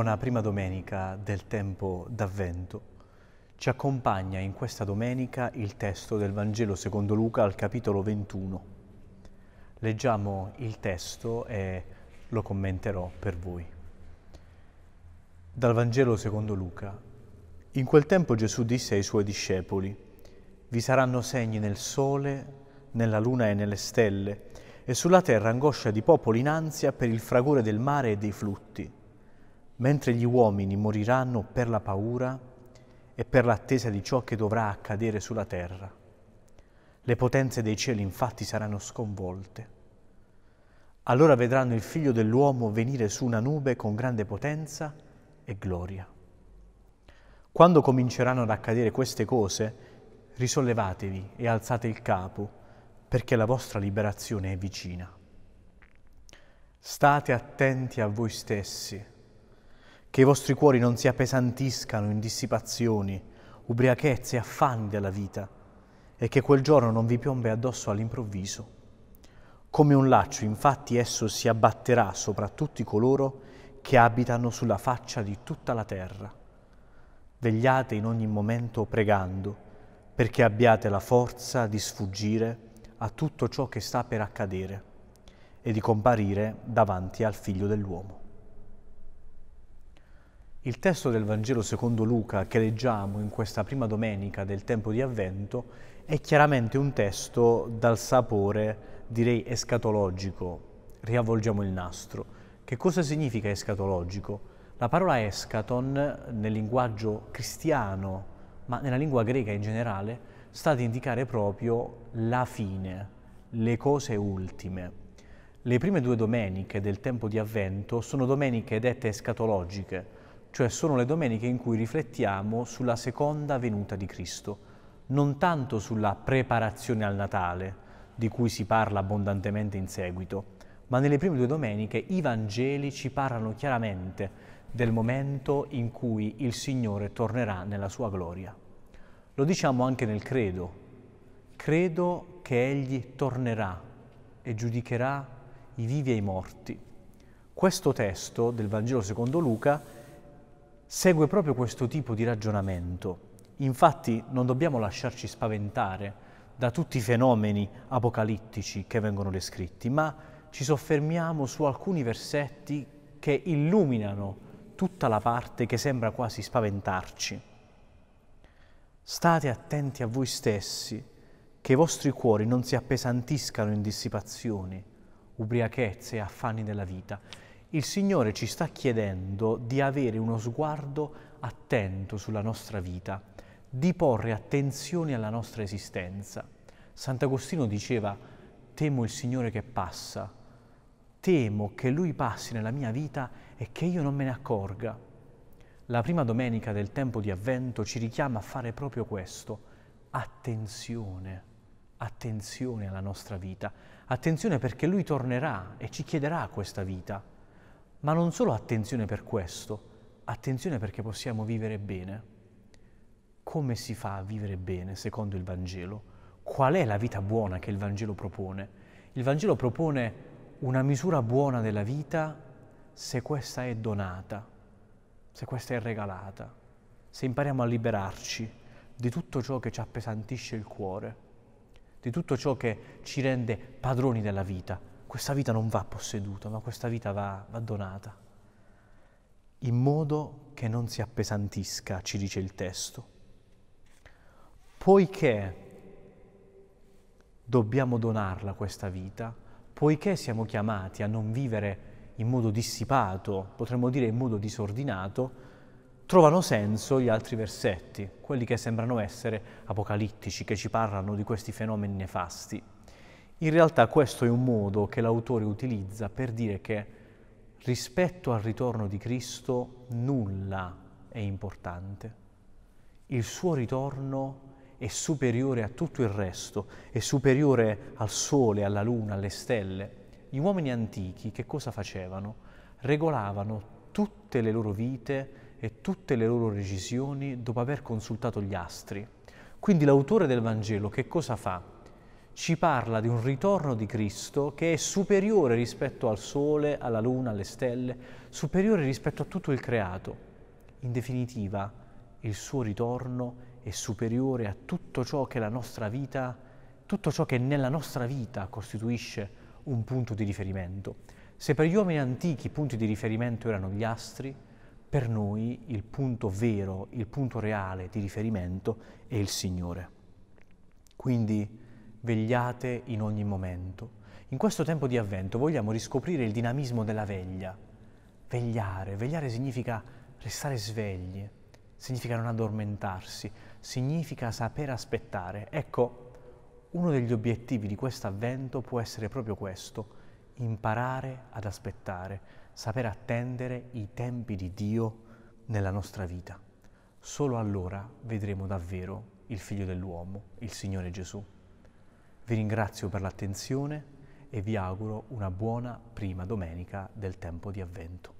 buona prima domenica del tempo d'avvento. Ci accompagna in questa domenica il testo del Vangelo secondo Luca al capitolo 21. Leggiamo il testo e lo commenterò per voi. Dal Vangelo secondo Luca. In quel tempo Gesù disse ai suoi discepoli, vi saranno segni nel sole, nella luna e nelle stelle, e sulla terra angoscia di popoli in ansia per il fragore del mare e dei flutti mentre gli uomini moriranno per la paura e per l'attesa di ciò che dovrà accadere sulla terra. Le potenze dei cieli infatti saranno sconvolte. Allora vedranno il figlio dell'uomo venire su una nube con grande potenza e gloria. Quando cominceranno ad accadere queste cose, risollevatevi e alzate il capo, perché la vostra liberazione è vicina. State attenti a voi stessi che i vostri cuori non si appesantiscano in dissipazioni, ubriachezze e affanni della vita, e che quel giorno non vi piombe addosso all'improvviso. Come un laccio, infatti, esso si abbatterà sopra tutti coloro che abitano sulla faccia di tutta la terra. Vegliate in ogni momento pregando, perché abbiate la forza di sfuggire a tutto ciò che sta per accadere e di comparire davanti al figlio dell'uomo. Il testo del Vangelo secondo Luca che leggiamo in questa prima domenica del tempo di Avvento è chiaramente un testo dal sapore, direi, escatologico. Riavvolgiamo il nastro. Che cosa significa escatologico? La parola escaton nel linguaggio cristiano, ma nella lingua greca in generale, sta ad indicare proprio la fine, le cose ultime. Le prime due domeniche del tempo di Avvento sono domeniche dette escatologiche, cioè sono le domeniche in cui riflettiamo sulla seconda venuta di Cristo, non tanto sulla preparazione al Natale, di cui si parla abbondantemente in seguito, ma nelle prime due domeniche i Vangeli ci parlano chiaramente del momento in cui il Signore tornerà nella sua gloria. Lo diciamo anche nel credo. Credo che Egli tornerà e giudicherà i vivi e i morti. Questo testo del Vangelo secondo Luca segue proprio questo tipo di ragionamento. Infatti non dobbiamo lasciarci spaventare da tutti i fenomeni apocalittici che vengono descritti, ma ci soffermiamo su alcuni versetti che illuminano tutta la parte che sembra quasi spaventarci. State attenti a voi stessi, che i vostri cuori non si appesantiscano in dissipazioni, ubriachezze e affanni della vita. Il Signore ci sta chiedendo di avere uno sguardo attento sulla nostra vita, di porre attenzione alla nostra esistenza. Sant'Agostino diceva, temo il Signore che passa, temo che Lui passi nella mia vita e che io non me ne accorga. La prima domenica del tempo di avvento ci richiama a fare proprio questo, attenzione, attenzione alla nostra vita, attenzione perché Lui tornerà e ci chiederà questa vita ma non solo attenzione per questo, attenzione perché possiamo vivere bene. Come si fa a vivere bene secondo il Vangelo? Qual è la vita buona che il Vangelo propone? Il Vangelo propone una misura buona della vita se questa è donata, se questa è regalata, se impariamo a liberarci di tutto ciò che ci appesantisce il cuore, di tutto ciò che ci rende padroni della vita, questa vita non va posseduta, ma questa vita va, va donata, in modo che non si appesantisca, ci dice il testo. Poiché dobbiamo donarla questa vita, poiché siamo chiamati a non vivere in modo dissipato, potremmo dire in modo disordinato, trovano senso gli altri versetti, quelli che sembrano essere apocalittici, che ci parlano di questi fenomeni nefasti. In realtà questo è un modo che l'autore utilizza per dire che rispetto al ritorno di Cristo nulla è importante. Il suo ritorno è superiore a tutto il resto, è superiore al sole, alla luna, alle stelle. Gli uomini antichi che cosa facevano? Regolavano tutte le loro vite e tutte le loro decisioni dopo aver consultato gli astri. Quindi l'autore del Vangelo che cosa fa? ci parla di un ritorno di Cristo che è superiore rispetto al Sole, alla Luna, alle stelle, superiore rispetto a tutto il creato. In definitiva, il suo ritorno è superiore a tutto ciò che la nostra vita, tutto ciò che nella nostra vita costituisce un punto di riferimento. Se per gli uomini antichi i punti di riferimento erano gli astri, per noi il punto vero, il punto reale di riferimento è il Signore. Quindi, vegliate in ogni momento. In questo tempo di avvento vogliamo riscoprire il dinamismo della veglia. Vegliare, vegliare significa restare svegli, significa non addormentarsi, significa saper aspettare. Ecco, uno degli obiettivi di questo avvento può essere proprio questo, imparare ad aspettare, saper attendere i tempi di Dio nella nostra vita. Solo allora vedremo davvero il Figlio dell'uomo, il Signore Gesù. Vi ringrazio per l'attenzione e vi auguro una buona prima domenica del tempo di avvento.